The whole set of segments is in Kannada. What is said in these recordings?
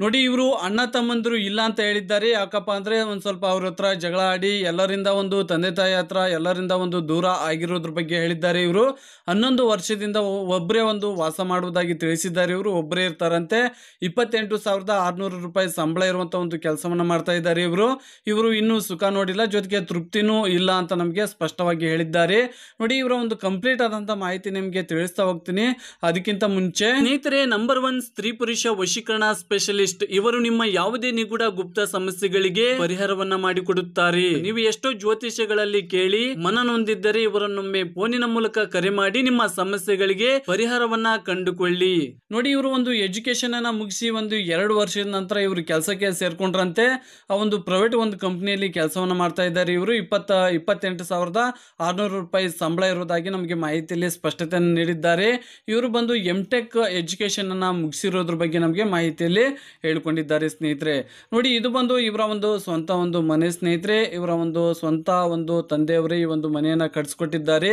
ನೋಡಿ ಇವರು ಅಣ್ಣ ತಮ್ಮಂದರು ಇಲ್ಲ ಅಂತ ಹೇಳಿದ್ದಾರೆ ಯಾಕಪ್ಪ ಅಂದರೆ ಒಂದು ಸ್ವಲ್ಪ ಅವ್ರ ಹತ್ರ ಜಗಳ ಆಡಿ ಎಲ್ಲರಿಂದ ಒಂದು ತಂದೆ ತಾಯಿ ಹತ್ರ ಎಲ್ಲರಿಂದ ಒಂದು ದೂರ ಆಗಿರೋದ್ರ ಬಗ್ಗೆ ಹೇಳಿದ್ದಾರೆ ಇವರು ಹನ್ನೊಂದು ವರ್ಷದಿಂದ ಒಬ್ಬರೇ ಒಂದು ವಾಸ ಮಾಡುವುದಾಗಿ ತಿಳಿಸಿದ್ದಾರೆ ಇವರು ಒಬ್ಬರೇ ಇರ್ತಾರಂತೆ ಇಪ್ಪತ್ತೆಂಟು ಸಾವಿರದ ಆರುನೂರು ರೂಪಾಯಿ ಸಂಬಳ ಇರುವಂಥ ಒಂದು ಕೆಲಸವನ್ನು ಮಾಡ್ತಾ ಇದ್ದಾರೆ ಇವರು ಇವರು ಇನ್ನೂ ಸುಖ ನೋಡಿಲ್ಲ ಜೊತೆಗೆ ತೃಪ್ತಿನೂ ಇಲ್ಲ ಅಂತ ನಮಗೆ ಸ್ಪಷ್ಟವಾಗಿ ಹೇಳಿದ್ದಾರೆ ನೋಡಿ ಇವರ ಒಂದು ಕಂಪ್ಲೀಟ್ ಆದಂಥ ಮಾಹಿತಿ ನಿಮಗೆ ತಿಳಿಸ್ತಾ ಹೋಗ್ತೀನಿ ಅದಕ್ಕಿಂತ ಮುಂಚೆ ಸ್ನೇಹಿತರೆ ನಂಬರ್ ಒನ್ ಸ್ತ್ರೀ ಪುರುಷ ವಶೀಕರಣ ಸ್ಪೆಷಲಿ ಸ್ಪೆಷಲಿಸ್ಟ್ ಇವರು ನಿಮ್ಮ ಯಾವುದೇ ನಿಗೂಢ ಗುಪ್ತ ಸಮಸ್ಯೆಗಳಿಗೆ ಪರಿಹಾರವನ್ನ ಮಾಡಿಕೊಡುತ್ತಾರೆ ನೀವು ಎಷ್ಟೋ ಜ್ಯೋತಿಷ್ಯಗಳಲ್ಲಿ ಕೇಳಿ ಮನನೊಂದಿದ್ದರೆ ಇವರನ್ನೊಮ್ಮೆ ಫೋನಿನ ಮೂಲಕ ಕರೆ ಮಾಡಿ ನಿಮ್ಮ ಸಮಸ್ಯೆಗಳಿಗೆ ಪರಿಹಾರವನ್ನ ಕಂಡುಕೊಳ್ಳಿ ನೋಡಿ ಇವರು ಒಂದು ಎಜುಕೇಶನ್ ಅನ್ನ ಮುಗಿಸಿ ಒಂದು ಎರಡು ವರ್ಷದ ನಂತರ ಇವರು ಕೆಲಸಕ್ಕೆ ಸೇರ್ಕೊಂಡ್ರಂತೆ ಆ ಒಂದು ಪ್ರೈವೇಟ್ ಒಂದು ಕಂಪನಿಯಲ್ಲಿ ಕೆಲಸವನ್ನ ಮಾಡ್ತಾ ಇದ್ದಾರೆ ಇವರು ಇಪ್ಪತ್ತ ಇಪ್ಪತ್ತೆಂಟು ಸಾವಿರದ ಆರ್ನೂರು ರೂಪಾಯಿ ಸಂಬಳ ಇರುವುದಾಗಿ ನಮಗೆ ಮಾಹಿತಿಯಲ್ಲಿ ಸ್ಪಷ್ಟತೆಯನ್ನು ನೀಡಿದ್ದಾರೆ ಇವರು ಬಂದು ಎಂ ಟೆಕ್ ಎಜುಕೇಶನ್ ಅನ್ನ ಮುಗಿಸಿರೋದ್ರ ಬಗ್ಗೆ ನಮಗೆ ಮಾಹಿತಿಯಲ್ಲಿ ಹೇಳಿಕೊಂಡಿದ್ದಾರೆ ಸ್ನೇಹಿತರೆ ನೋಡಿ ಇದು ಬಂದು ಇವರ ಒಂದು ಸ್ವಂತ ಒಂದು ಮನೆ ಸ್ನೇಹಿತರೆ ಇವರ ಒಂದು ಸ್ವಂತ ಒಂದು ತಂದೆಯವರೇ ಈ ಒಂದು ಮನೆಯನ್ನು ಕಟ್ಸ್ಕೊಟ್ಟಿದ್ದಾರೆ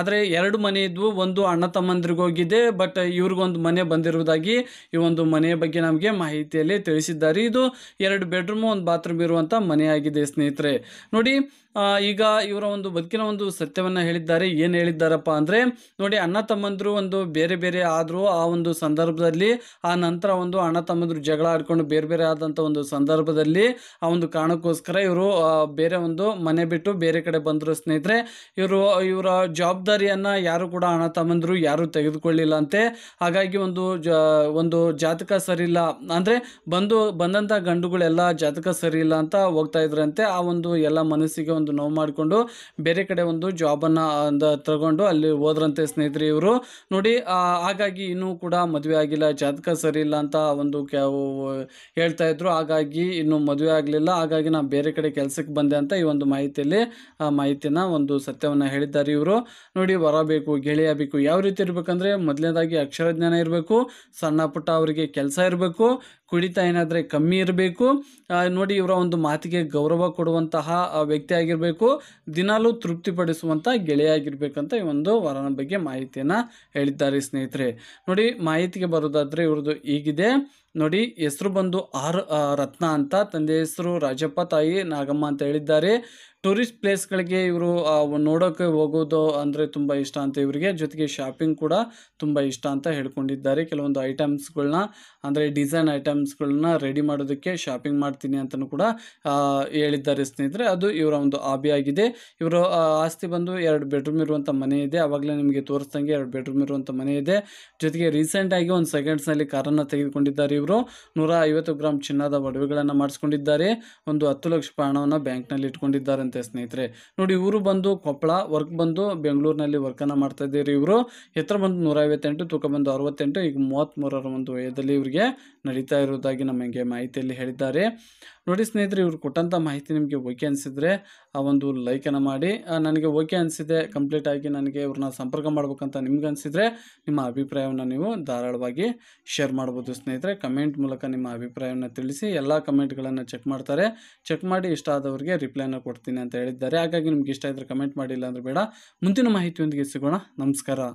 ಆದರೆ ಎರಡು ಮನೆ ಇದ್ವು ಒಂದು ಅಣ್ಣ ತಮ್ಮಂದ್ರಿಗೋಗಿದೆ ಬಟ್ ಇವ್ರಿಗೊಂದು ಮನೆ ಬಂದಿರುವುದಾಗಿ ಈ ಒಂದು ಮನೆಯ ಬಗ್ಗೆ ನಮಗೆ ಮಾಹಿತಿಯಲ್ಲಿ ತಿಳಿಸಿದ್ದಾರೆ ಇದು ಎರಡು ಬೆಡ್ರೂಮು ಒಂದು ಬಾತ್ರೂಮ್ ಇರುವಂಥ ಮನೆಯಾಗಿದೆ ಸ್ನೇಹಿತರೆ ನೋಡಿ ಈಗ ಇವರ ಒಂದು ಬದುಕಿನ ಒಂದು ಸತ್ಯವನ್ನು ಹೇಳಿದ್ದಾರೆ ಏನು ಹೇಳಿದ್ದಾರಪ್ಪ ಅಂದರೆ ನೋಡಿ ಅಣ್ಣ ತಮ್ಮಂದರು ಒಂದು ಬೇರೆ ಬೇರೆ ಆದರೂ ಆ ಒಂದು ಸಂದರ್ಭದಲ್ಲಿ ಆ ನಂತರ ಒಂದು ಅಣ್ಣ ತಮ್ಮಂದರು ಜಗಳ ಆಡ್ಕೊಂಡು ಬೇರೆ ಬೇರೆ ಆದಂಥ ಒಂದು ಸಂದರ್ಭದಲ್ಲಿ ಆ ಒಂದು ಕಾರಣಕ್ಕೋಸ್ಕರ ಇವರು ಬೇರೆ ಒಂದು ಮನೆ ಬಿಟ್ಟು ಬೇರೆ ಕಡೆ ಬಂದರು ಸ್ನೇಹಿತರೆ ಇವರು ಇವರ ಜವಾಬ್ದಾರಿಯನ್ನು ಯಾರು ಕೂಡ ಅಣ್ಣ ತಮ್ಮಂದರು ಯಾರೂ ತೆಗೆದುಕೊಳ್ಳಿಲ್ಲ ಅಂತೆ ಹಾಗಾಗಿ ಒಂದು ಜ ಒಂದು ಜಾತಕ ಸರಿಯಿಲ್ಲ ಅಂದರೆ ಬಂದು ಬಂದಂಥ ಗಂಡುಗಳೆಲ್ಲ ಜಾತಕ ಸರಿಯಿಲ್ಲ ಅಂತ ಹೋಗ್ತಾ ಇದ್ರಂತೆ ಆ ಒಂದು ಎಲ್ಲ ಮನಸ್ಸಿಗೆ ಒಂದು ನೋವು ಮಾಡಿಕೊಂಡು ಬೇರೆ ಕಡೆ ಒಂದು ಜಾಬನ್ನು ತಗೊಂಡು ಅಲ್ಲಿ ಹೋದ್ರಂತೆ ಸ್ನೇಹಿತರೆ ಇವರು ನೋಡಿ ಹಾಗಾಗಿ ಇನ್ನೂ ಕೂಡ ಮದುವೆ ಆಗಿಲ್ಲ ಜಾತಕ ಸರಿ ಇಲ್ಲ ಅಂತ ಒಂದು ಹೇಳ್ತಾ ಇದ್ರು ಹಾಗಾಗಿ ಇನ್ನು ಮದುವೆ ಆಗಲಿಲ್ಲ ಹಾಗಾಗಿ ನಾನು ಬೇರೆ ಕಡೆ ಕೆಲಸಕ್ಕೆ ಬಂದೆ ಅಂತ ಈ ಒಂದು ಮಾಹಿತಿಯಲ್ಲಿ ಆ ಮಾಹಿತಿನ ಒಂದು ಸತ್ಯವನ್ನು ಹೇಳಿದ್ದಾರೆ ಇವರು ನೋಡಿ ಬರಬೇಕು ಗೆಳೆಯಬೇಕು ಯಾವ ರೀತಿ ಇರಬೇಕಂದ್ರೆ ಮೊದಲನೇದಾಗಿ ಜ್ಞಾನ ಇರಬೇಕು ಸಣ್ಣ ಪುಟ್ಟ ಅವರಿಗೆ ಕೆಲಸ ಇರಬೇಕು ಕುಡಿತ ಏನಾದರೆ ಕಮ್ಮಿ ಇರಬೇಕು ನೋಡಿ ಇವರ ಒಂದು ಮಾತಿಗೆ ಗೌರವ ಕೊಡುವಂತಹ ವ್ಯಕ್ತಿಯಾಗಿ ಆಗಿರಬೇಕು ದಿನಾಲೂ ತೃಪ್ತಿಪಡಿಸುವಂಥ ಗೆಳೆಯಾಗಿರ್ಬೇಕಂತ ಈ ಒಂದು ವರನ ಬಗ್ಗೆ ಮಾಹಿತಿಯನ್ನು ಹೇಳಿದ್ದಾರೆ ಸ್ನೇಹಿತರೆ ನೋಡಿ ಮಾಹಿತಿಗೆ ಬರೋದಾದರೆ ಇವ್ರದ್ದು ಈಗಿದೆ ನೋಡಿ ಹೆಸರು ಬಂದು ಆರ್ ರತ್ನ ಅಂತ ತಂದೆ ಹೆಸರು ರಾಜಪ್ಪ ತಾಯಿ ನಾಗಮ್ಮ ಅಂತ ಹೇಳಿದ್ದಾರೆ ಟೂರಿಸ್ಟ್ ಪ್ಲೇಸ್ಗಳಿಗೆ ಇವರು ನೋಡೋಕ್ಕೆ ಹೋಗೋದು ಅಂದರೆ ತುಂಬ ಇಷ್ಟ ಅಂತ ಇವರಿಗೆ ಜೊತೆಗೆ ಶಾಪಿಂಗ್ ಕೂಡ ತುಂಬ ಇಷ್ಟ ಅಂತ ಹೇಳ್ಕೊಂಡಿದ್ದಾರೆ ಕೆಲವೊಂದು ಐಟಮ್ಸ್ಗಳನ್ನ ಅಂದರೆ ಡಿಸೈನ್ ಐಟಮ್ಸ್ಗಳನ್ನ ರೆಡಿ ಮಾಡೋದಕ್ಕೆ ಶಾಪಿಂಗ್ ಮಾಡ್ತೀನಿ ಅಂತಲೂ ಕೂಡ ಹೇಳಿದ್ದಾರೆ ಸ್ನೇಹಿತರೆ ಅದು ಇವರ ಒಂದು ಹಾಬಿ ಆಗಿದೆ ಇವರು ಆಸ್ತಿ ಬಂದು ಎರಡು ಬೆಡ್ರೂಮ್ ಇರುವಂಥ ಮನೆ ಇದೆ ಆವಾಗಲೇ ನಿಮಗೆ ತೋರಿಸ್ದಂಗೆ ಎರಡು ಬೆಡ್ರೂಮ್ ಇರುವಂಥ ಮನೆ ಇದೆ ಜೊತೆಗೆ ರೀಸೆಂಟಾಗಿ ಒಂದು ಸೆಕೆಂಡ್ಸ್ನಲ್ಲಿ ಕಾರನ್ನು ತೆಗೆದುಕೊಂಡಿದ್ದಾರೆ ಇವರು ನೂರ ಐವತ್ತು ಗ್ರಾಮ್ ಚಿನ್ನದ ಒಡವೆಗಳನ್ನು ಮಾಡಿಸ್ಕೊಂಡಿದ್ದಾರೆ ಒಂದು ಹತ್ತು ಲಕ್ಷ ರೂಪಾಯಿ ಹಣವನ್ನು ಬ್ಯಾಂಕ್ನಲ್ಲಿ ಇಟ್ಕೊಂಡಿದ್ದಾರಂತೆ ಸ್ನೇಹಿತರೆ ನೋಡಿ ಇವರು ಬಂದು ಕೊಪ್ಪಳ ವರ್ಕ್ ಬಂದು ಬೆಂಗಳೂರಿನಲ್ಲಿ ವರ್ಕನ್ನು ಮಾಡ್ತಾ ಇದ್ದೀರಿ ಇವರು ಎತ್ತರ ಬಂದು ನೂರ ಐವತ್ತೆಂಟು ತೂಕ ಬಂದು ಅರವತ್ತೆಂಟು ಈಗ ಮೂರರ ಒಂದು ವಯದಲ್ಲಿ ಇವರಿಗೆ ನಡೀತಾ ಇರುವುದಾಗಿ ನಮಗೆ ಮಾಹಿತಿಯಲ್ಲಿ ಹೇಳಿದ್ದಾರೆ ನೋಡಿ ಸ್ನೇಹಿತರೆ ಇವರು ಕೊಟ್ಟಂಥ ಮಾಹಿತಿ ನಿಮಗೆ ಓಕೆ ಅನಿಸಿದರೆ ಆ ಒಂದು ಲೈಕನ್ನು ಮಾಡಿ ನನಗೆ ಓಕೆ ಅನಿಸಿದೆ ಕಂಪ್ಲೀಟಾಗಿ ನನಗೆ ಇವ್ರನ್ನ ಸಂಪರ್ಕ ಮಾಡಬೇಕಂತ ನಿಮ್ಗೆ ಅನಿಸಿದರೆ ನಿಮ್ಮ ಅಭಿಪ್ರಾಯವನ್ನು ನೀವು ಧಾರಾಳವಾಗಿ ಶೇರ್ ಮಾಡ್ಬೋದು ಸ್ನೇಹಿತರೆ ಕಮೆಂಟ್ ಮೂಲಕ ನಿಮ್ಮ ಅಭಿಪ್ರಾಯವನ್ನು ತಿಳಿಸಿ ಎಲ್ಲ ಕಮೆಂಟ್ಗಳನ್ನು ಚೆಕ್ ಮಾಡ್ತಾರೆ ಚೆಕ್ ಮಾಡಿ ಇಷ್ಟ ಆದವರಿಗೆ ರಿಪ್ಲೈನ ಕೊಡ್ತೀನಿ ಅಂತ ಹೇಳಿದ್ದಾರೆ ಹಾಗಾಗಿ ನಿಮ್ಗೆ ಇಷ್ಟ ಇದ್ದರೆ ಕಮೆಂಟ್ ಮಾಡಿಲ್ಲ ಅಂದರೆ ಬೇಡ ಮುಂದಿನ ಮಾಹಿತಿಯೊಂದಿಗೆ ಸಿಗೋಣ ನಮಸ್ಕಾರ